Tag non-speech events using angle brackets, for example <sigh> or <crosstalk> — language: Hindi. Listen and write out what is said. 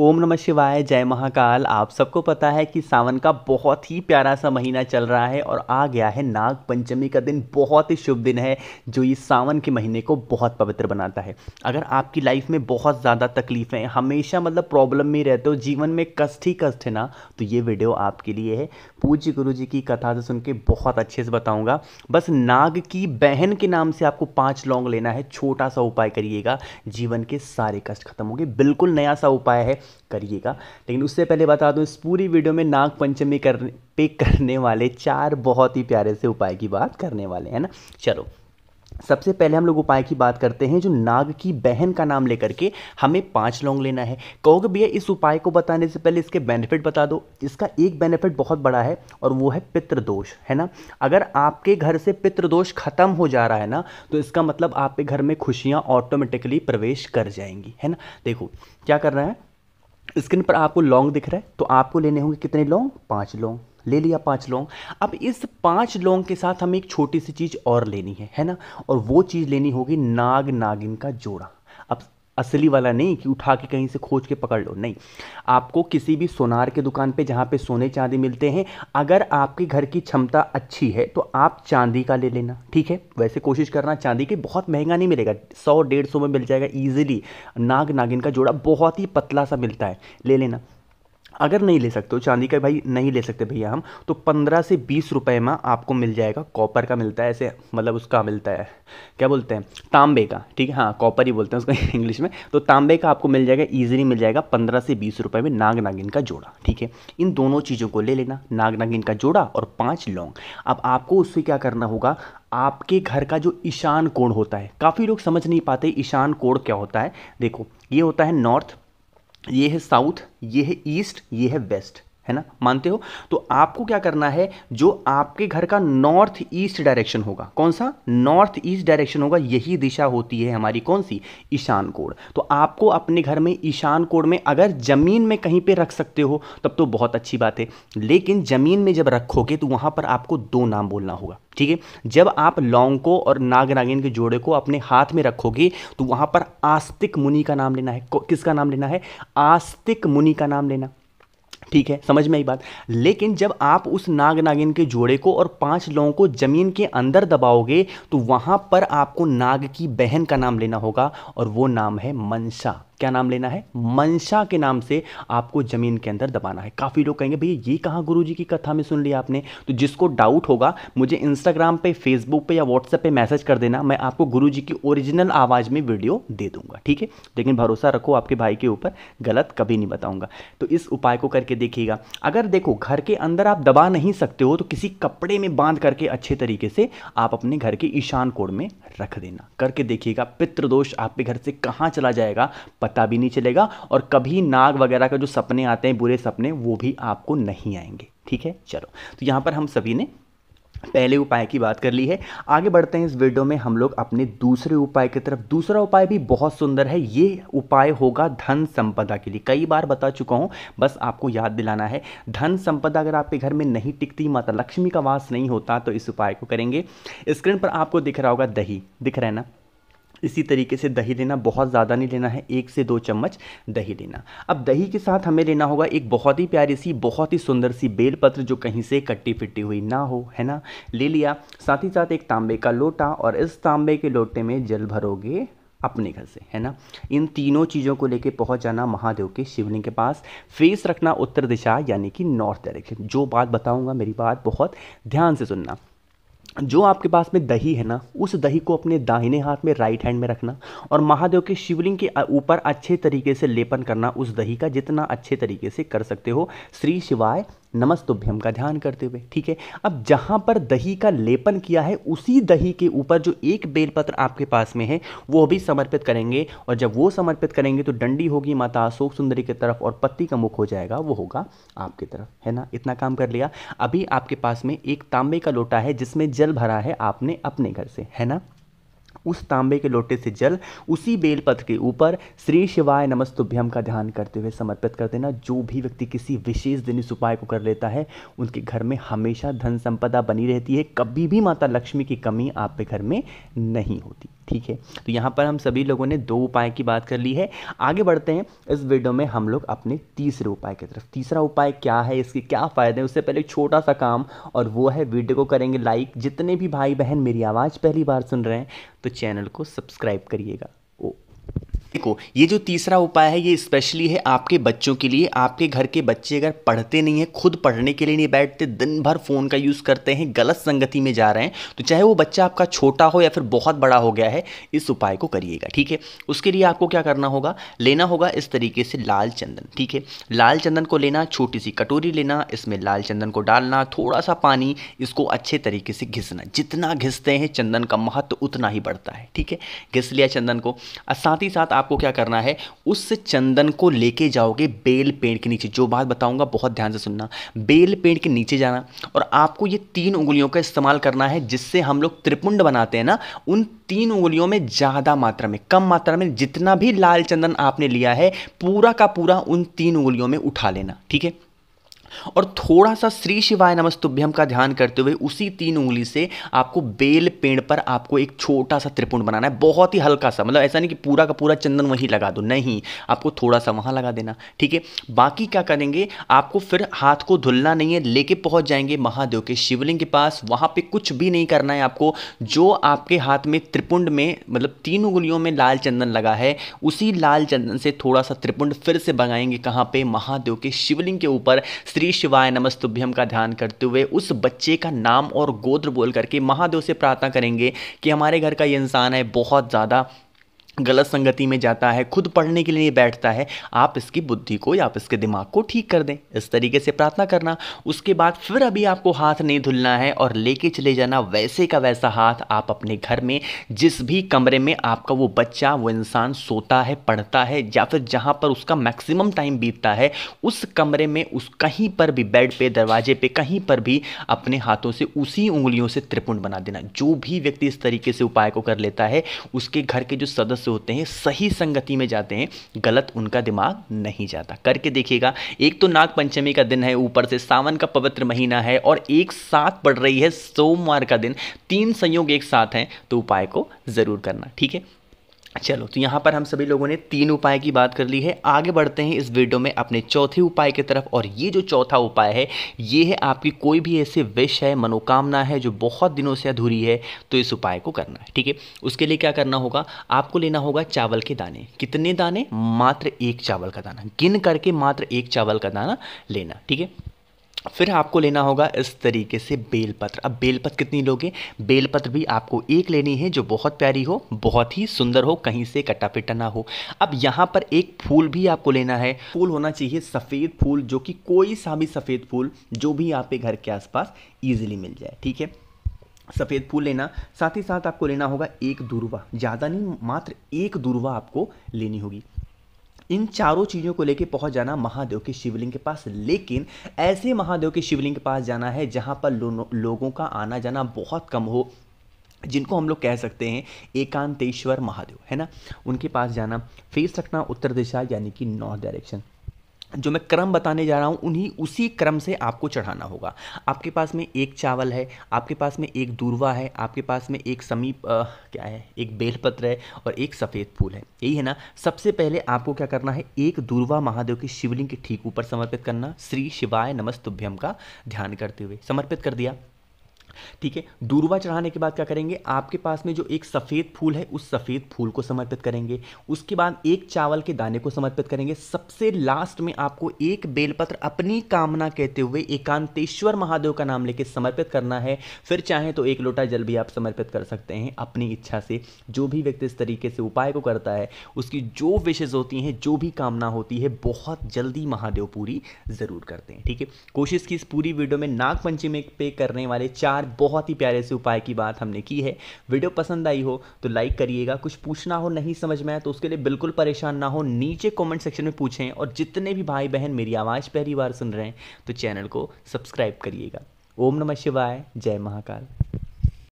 ओम नमः शिवाय जय महाकाल आप सबको पता है कि सावन का बहुत ही प्यारा सा महीना चल रहा है और आ गया है नाग पंचमी का दिन बहुत ही शुभ दिन है जो इस सावन के महीने को बहुत पवित्र बनाता है अगर आपकी लाइफ में बहुत ज़्यादा तकलीफ़ें हमेशा मतलब प्रॉब्लम में रहते हो जीवन में कष्ट ही कष्ट है ना तो ये वीडियो आपके लिए है पूज्य गुरु जी की कथा से सुन के बहुत अच्छे से बताऊँगा बस नाग की बहन के नाम से आपको पाँच लौंग लेना है छोटा सा उपाय करिएगा जीवन के सारे कष्ट खत्म होंगे बिल्कुल नया सा उपाय है करिएगा लेकिन उससे पहले बता दूँ इस पूरी वीडियो में नाग पंचमी करने पे करने वाले चार बहुत ही प्यारे से उपाय की बात करने वाले हैं ना चलो सबसे पहले हम लोग उपाय की बात करते हैं जो नाग की बहन का नाम लेकर के हमें पांच लौंग लेना है कहोगे भैया इस उपाय को बताने से पहले इसके बेनिफिट बता दो इसका एक बेनिफिट बहुत बड़ा है और वो है पितृदोष है ना अगर आपके घर से पितृदोष खत्म हो जा रहा है ना तो इसका मतलब आपके घर में खुशियाँ ऑटोमेटिकली प्रवेश कर जाएंगी है ना देखो क्या करना है स्क्रीन पर आपको लॉन्ग दिख रहा है तो आपको लेने होंगे कितने लॉन्ग पाँच लॉन्ग ले लिया पाँच लॉन्ग अब इस पाँच लॉन्ग के साथ हमें एक छोटी सी चीज़ और लेनी है है ना और वो चीज़ लेनी होगी नाग नागिन का जोड़ा अब असली वाला नहीं कि उठा के कहीं से खोज के पकड़ लो नहीं आपको किसी भी सोनार के दुकान पे जहाँ पे सोने चांदी मिलते हैं अगर आपके घर की क्षमता अच्छी है तो आप चांदी का ले लेना ठीक है वैसे कोशिश करना चांदी के बहुत महंगा नहीं मिलेगा सौ डेढ़ सौ में मिल जाएगा ईजिली नाग नागिन का जोड़ा बहुत ही पतला सा मिलता है ले लेना अगर नहीं ले सकते हो चांदी का भाई नहीं ले सकते भैया हम तो पंद्रह से बीस रुपये में आपको मिल जाएगा कॉपर का मिलता है ऐसे मतलब उसका मिलता है क्या बोलते हैं तांबे का ठीक है हाँ कॉपर ही बोलते हैं उसको <laughs> इंग्लिश में तो तांबे का आपको मिल जाएगा ईजिली मिल जाएगा पंद्रह से बीस रुपये में नाग नागिन का जोड़ा ठीक है इन दोनों चीज़ों को ले लेना नाग नागिन का जोड़ा और पाँच लौंग अब आपको उससे क्या करना होगा आपके घर का जो ईशान कोण होता है काफ़ी लोग समझ नहीं पाते ईशान कोण क्या होता है देखो ये होता है नॉर्थ ये है साउथ ये है ईस्ट ये है वेस्ट है ना मानते हो तो आपको क्या करना है जो आपके घर का नॉर्थ ईस्ट डायरेक्शन होगा कौन सा नॉर्थ ईस्ट डायरेक्शन होगा यही दिशा होती है हमारी कौन सी ईशान कोण तो आपको अपने घर में ईशान कोण में अगर ज़मीन में कहीं पे रख सकते हो तब तो बहुत अच्छी बात है लेकिन ज़मीन में जब रखोगे तो वहां पर आपको दो नाम बोलना होगा ठीक है जब आप लौंग को और नाग नागिन के जोड़े को अपने हाथ में रखोगे तो वहां पर आस्तिक मुनि का नाम लेना है किसका नाम लेना है आस्तिक मुनि का नाम लेना ठीक है समझ में आई बात लेकिन जब आप उस नाग नागिन के जोड़े को और पांच लोगों को ज़मीन के अंदर दबाओगे तो वहाँ पर आपको नाग की बहन का नाम लेना होगा और वो नाम है मनसा क्या नाम लेना है मंशा के नाम से आपको ज़मीन के अंदर दबाना है काफ़ी लोग कहेंगे भैया ये कहा गुरु की कथा में सुन लिया आपने तो जिसको डाउट होगा मुझे इंस्टाग्राम पे फेसबुक पे या व्हाट्सएप पे मैसेज कर देना मैं आपको गुरु जी की ओरिजिनल आवाज़ में वीडियो दे दूंगा ठीक है लेकिन भरोसा रखो आपके भाई के ऊपर गलत कभी नहीं बताऊंगा तो इस उपाय को करके देखिएगा अगर देखो घर के अंदर आप दबा नहीं सकते हो तो किसी कपड़े में बांध करके अच्छे तरीके से आप अपने घर के ईशान कोण में रख देना करके देखिएगा पितृदोष आपके घर से कहाँ चला जाएगा पता भी नहीं चलेगा और कभी नाग वगैरह का जो सपने आते हैं बुरे सपने वो भी आपको नहीं आएंगे ठीक है चलो तो यहाँ पर हम सभी ने पहले उपाय की बात कर ली है आगे बढ़ते हैं इस वीडियो में हम लोग अपने दूसरे उपाय की तरफ दूसरा उपाय भी बहुत सुंदर है ये उपाय होगा धन संपदा के लिए कई बार बता चुका हूँ बस आपको याद दिलाना है धन संपदा अगर आपके घर में नहीं टिकती माता लक्ष्मी का वास नहीं होता तो इस उपाय को करेंगे स्क्रीन पर आपको दिख रहा होगा दही दिख रहा है ना इसी तरीके से दही लेना बहुत ज़्यादा नहीं लेना है एक से दो चम्मच दही लेना अब दही के साथ हमें लेना होगा एक बहुत ही प्यारी सी बहुत ही सुंदर सी बेलपत्र जो कहीं से कट्टी फिट्टी हुई ना हो है ना ले लिया साथ ही साथ एक तांबे का लोटा और इस तांबे के लोटे में जल भरोगे अपने घर से है ना इन तीनों चीज़ों को लेके पहुंच जाना महादेव के शिवलिंग के पास फेस रखना उत्तर दिशा यानी कि नॉर्थ डायरेक्शन जो बात बताऊंगा मेरी बात बहुत ध्यान से सुनना जो आपके पास में दही है ना उस दही को अपने दाहिने हाथ में राइट हैंड में रखना और महादेव के शिवलिंग के ऊपर अच्छे तरीके से लेपन करना उस दही का जितना अच्छे तरीके से कर सकते हो श्री शिवाय नमस्तुभ्यम का ध्यान करते हुए ठीक है अब जहाँ पर दही का लेपन किया है उसी दही के ऊपर जो एक बेलपत्र आपके पास में है वो भी समर्पित करेंगे और जब वो समर्पित करेंगे तो डंडी होगी माता अशोक सुंदरी की तरफ और पत्ती का मुख हो जाएगा वो होगा आपकी तरफ है ना इतना काम कर लिया अभी आपके पास में एक तांबे का लोटा है जिसमें जल भरा है आपने अपने घर से है ना उस तांबे के लोटे से जल उसी बेलपत्र के ऊपर श्री शिवाय नमस्तुभ्यम का ध्यान करते हुए समर्पित कर देना जो भी व्यक्ति किसी विशेष दिन इस उपाय को कर लेता है उनके घर में हमेशा धन संपदा बनी रहती है कभी भी माता लक्ष्मी की कमी आपके घर में नहीं होती ठीक है तो यहाँ पर हम सभी लोगों ने दो उपाय की बात कर ली है आगे बढ़ते हैं इस वीडियो में हम लोग अपने तीसरे उपाय की तरफ तीसरा उपाय क्या है इसके क्या फ़ायदे हैं उससे पहले छोटा सा काम और वो है वीडियो को करेंगे लाइक जितने भी भाई बहन मेरी आवाज़ पहली बार सुन रहे हैं तो चैनल को सब्सक्राइब करिएगा देखो ये जो तीसरा उपाय है ये स्पेशली है आपके बच्चों के लिए आपके घर के बच्चे अगर पढ़ते नहीं हैं खुद पढ़ने के लिए नहीं बैठते दिन भर फ़ोन का यूज़ करते हैं गलत संगति में जा रहे हैं तो चाहे वो बच्चा आपका छोटा हो या फिर बहुत बड़ा हो गया है इस उपाय को करिएगा ठीक है उसके लिए आपको क्या करना होगा लेना होगा इस तरीके से लाल चंदन ठीक है लाल चंदन को लेना छोटी सी कटोरी लेना इसमें लाल चंदन को डालना थोड़ा सा पानी इसको अच्छे तरीके से घिसना जितना घिसते हैं चंदन का महत्व उतना ही बढ़ता है ठीक है घिस लिया चंदन को साथ ही साथ आपको क्या करना है उस चंदन को लेके जाओगे बेल पेड़ के नीचे जो बात बताऊंगा बहुत ध्यान से सुनना बेल पेड़ के नीचे जाना और आपको ये तीन उंगलियों का इस्तेमाल करना है जिससे हम लोग त्रिपुंड बनाते हैं ना उन तीन उंगलियों में ज़्यादा मात्रा में कम मात्रा में जितना भी लाल चंदन आपने लिया है पूरा का पूरा उन तीन उंगलियों में उठा लेना ठीक है और थोड़ा सा श्री शिवाय नमस्तुभ्यम का ध्यान करते हुए उसी तीन उंगली से आपको बेल पेड़ पर आपको एक छोटा सा त्रिपुण बनाना है बहुत ही हल्का सा मतलब ऐसा नहीं कि पूरा का पूरा चंदन वहीं लगा दो नहीं आपको थोड़ा सा वहां लगा देना ठीक है बाकी क्या करेंगे आपको फिर हाथ को धुलना नहीं है लेके पहुंच जाएंगे महादेव के शिवलिंग के पास वहां पर कुछ भी नहीं करना है आपको जो आपके हाथ में त्रिपुंड में मतलब तीन उंगलियों में लाल चंदन लगा है उसी लाल चंदन से थोड़ा सा त्रिपुंड फिर से बनाएंगे कहाँ पर महादेव के शिवलिंग के ऊपर श्री शिवाय नमस्तुभ्यम का ध्यान करते हुए उस बच्चे का नाम और गोत्र बोल करके महादेव से प्रार्थना करेंगे कि हमारे घर का ये इंसान है बहुत ज़्यादा गलत संगति में जाता है खुद पढ़ने के लिए बैठता है आप इसकी बुद्धि को या आप इसके दिमाग को ठीक कर दें इस तरीके से प्रार्थना करना उसके बाद फिर अभी आपको हाथ नहीं धुलना है और लेके चले जाना वैसे का वैसा हाथ आप अपने घर में जिस भी कमरे में आपका वो बच्चा वो इंसान सोता है पढ़ता है या फिर जहाँ पर उसका मैक्सिमम टाइम बीतता है उस कमरे में उस कहीं पर भी बेड पर दरवाजे पर कहीं पर भी अपने हाथों से उसी उंगलियों से त्रिपुंड बना देना जो भी व्यक्ति इस तरीके से उपाय को कर लेता है उसके घर के जो सदस्य से होते हैं सही संगति में जाते हैं गलत उनका दिमाग नहीं जाता करके देखिएगा एक तो नाग पंचमी का दिन है ऊपर से सावन का पवित्र महीना है और एक साथ पड़ रही है सोमवार का दिन तीन संयोग एक साथ हैं तो उपाय को ज़रूर करना ठीक है चलो तो यहाँ पर हम सभी लोगों ने तीन उपाय की बात कर ली है आगे बढ़ते हैं इस वीडियो में अपने चौथे उपाय की तरफ और ये जो चौथा उपाय है ये है आपकी कोई भी ऐसी विश है मनोकामना है जो बहुत दिनों से अधूरी है तो इस उपाय को करना है ठीक है उसके लिए क्या करना होगा आपको लेना होगा चावल के दाने कितने दाने मात्र एक चावल का दाना गिन करके मात्र एक चावल का दाना लेना ठीक है फिर आपको लेना होगा इस तरीके से बेलपत्र अब बेलपत्र कितनी लोगे बेलपत्र भी आपको एक लेनी है जो बहुत प्यारी हो बहुत ही सुंदर हो कहीं से कटा पिटा ना हो अब यहाँ पर एक फूल भी आपको लेना है फूल होना चाहिए सफ़ेद फूल जो कि कोई सा भी सफ़ेद फूल जो भी आपके घर के आसपास ईजिली मिल जाए ठीक है सफ़ेद फूल लेना साथ ही साथ आपको लेना होगा एक दुर्वा ज़्यादा नहीं मात्र एक दुर्वा आपको लेनी होगी इन चारों चीज़ों को लेकर पहुंच जाना महादेव के शिवलिंग के पास लेकिन ऐसे महादेव के शिवलिंग के पास जाना है जहाँ पर लो, लोगों का आना जाना बहुत कम हो जिनको हम लोग कह सकते हैं एकांतेश्वर महादेव है ना उनके पास जाना फेस रखना उत्तर दिशा यानी कि नॉर्थ डायरेक्शन जो मैं क्रम बताने जा रहा हूँ उन्हीं उसी क्रम से आपको चढ़ाना होगा आपके पास में एक चावल है आपके पास में एक दूरवा है आपके पास में एक समीप आ, क्या है एक बेलपत्र है और एक सफ़ेद फूल है यही है ना सबसे पहले आपको क्या करना है एक दूरवा महादेव के शिवलिंग के ठीक ऊपर समर्पित करना श्री शिवाय नमस्तुभ्यम का ध्यान करते हुए समर्पित कर दिया ठीक है दूरवा चढ़ाने के बाद क्या करेंगे आपके पास में जो एक सफ़ेद फूल है उस सफ़ेद फूल को समर्पित करेंगे उसके बाद एक चावल के दाने को समर्पित करेंगे सबसे लास्ट में आपको एक बेलपत्र अपनी कामना कहते हुए एकांतेश्वर महादेव का नाम लेके समर्पित करना है फिर चाहे तो एक लोटा जल भी आप समर्पित कर सकते हैं अपनी इच्छा से जो भी व्यक्ति इस तरीके से उपाय को करता है उसकी जो विशेष होती हैं जो भी कामना होती है बहुत जल्दी महादेव पूरी ज़रूर करते हैं ठीक है कोशिश की इस पूरी वीडियो में नागपंचमी पे करने वाले चार बहुत ही प्यारे से उपाय की बात हमने की है वीडियो पसंद आई हो तो लाइक करिएगा कुछ पूछना हो नहीं समझ में आए तो उसके लिए बिल्कुल परेशान ना हो नीचे कॉमेंट सेक्शन में पूछें और जितने भी भाई बहन मेरी आवाज़ पहली बार सुन रहे हैं तो चैनल को सब्सक्राइब करिएगा ओम नमः शिवाय जय महाकाल